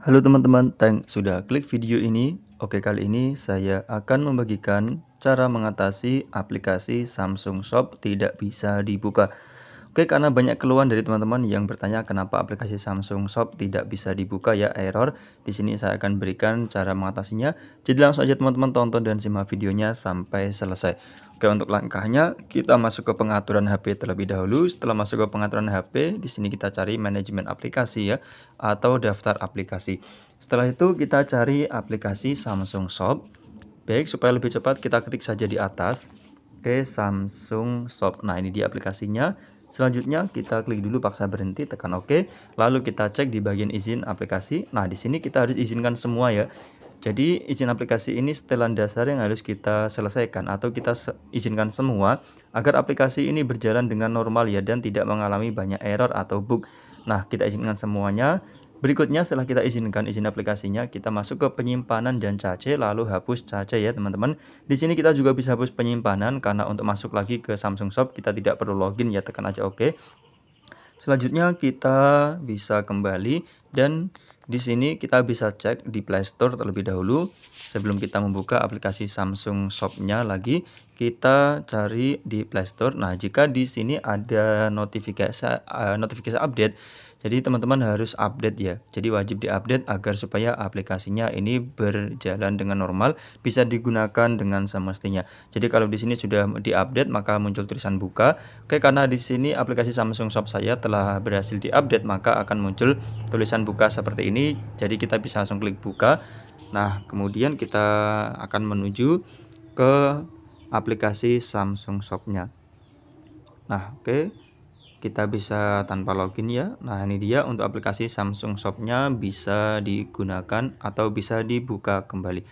Halo teman-teman, thanks sudah klik video ini. Oke, kali ini saya akan membagikan cara mengatasi aplikasi Samsung Shop tidak bisa dibuka. Oke, karena banyak keluhan dari teman-teman yang bertanya kenapa aplikasi Samsung Shop tidak bisa dibuka ya error. Di sini saya akan berikan cara mengatasinya. Jadi langsung aja teman-teman tonton dan simak videonya sampai selesai. Oke, untuk langkahnya kita masuk ke pengaturan HP terlebih dahulu. Setelah masuk ke pengaturan HP, di sini kita cari manajemen aplikasi ya atau daftar aplikasi. Setelah itu kita cari aplikasi Samsung Shop. Baik, supaya lebih cepat kita ketik saja di atas. Oke, Samsung Shop. Nah, ini dia aplikasinya Selanjutnya kita klik dulu paksa berhenti, tekan OK, lalu kita cek di bagian izin aplikasi. Nah, di sini kita harus izinkan semua ya. Jadi izin aplikasi ini setelan dasar yang harus kita selesaikan atau kita izinkan semua agar aplikasi ini berjalan dengan normal ya dan tidak mengalami banyak error atau bug. Nah, kita izinkan semuanya Berikutnya setelah kita izinkan izin aplikasinya, kita masuk ke penyimpanan dan cache, lalu hapus cache ya teman-teman. Di sini kita juga bisa hapus penyimpanan karena untuk masuk lagi ke Samsung Shop kita tidak perlu login ya, tekan aja OK. Selanjutnya kita bisa kembali dan di sini kita bisa cek di Play Store terlebih dahulu sebelum kita membuka aplikasi Samsung Shop-nya lagi kita cari di Play Store. Nah, jika di sini ada notifikasi uh, notifikasi update jadi teman-teman harus update ya. Jadi wajib diupdate agar supaya aplikasinya ini berjalan dengan normal, bisa digunakan dengan semestinya. Jadi kalau di sini sudah diupdate maka muncul tulisan buka. Oke, karena di sini aplikasi Samsung Shop saya telah berhasil diupdate maka akan muncul tulisan buka seperti ini. Jadi kita bisa langsung klik buka. Nah, kemudian kita akan menuju ke aplikasi Samsung Shop-nya. Nah, oke. Okay kita bisa tanpa login ya nah ini dia untuk aplikasi Samsung Shopnya bisa digunakan atau bisa dibuka kembali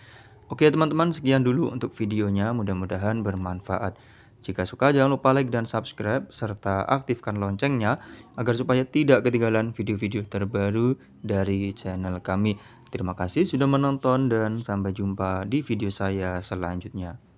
oke teman-teman sekian dulu untuk videonya mudah-mudahan bermanfaat jika suka jangan lupa like dan subscribe serta aktifkan loncengnya agar supaya tidak ketinggalan video-video terbaru dari channel kami. Terima kasih sudah menonton dan sampai jumpa di video saya selanjutnya.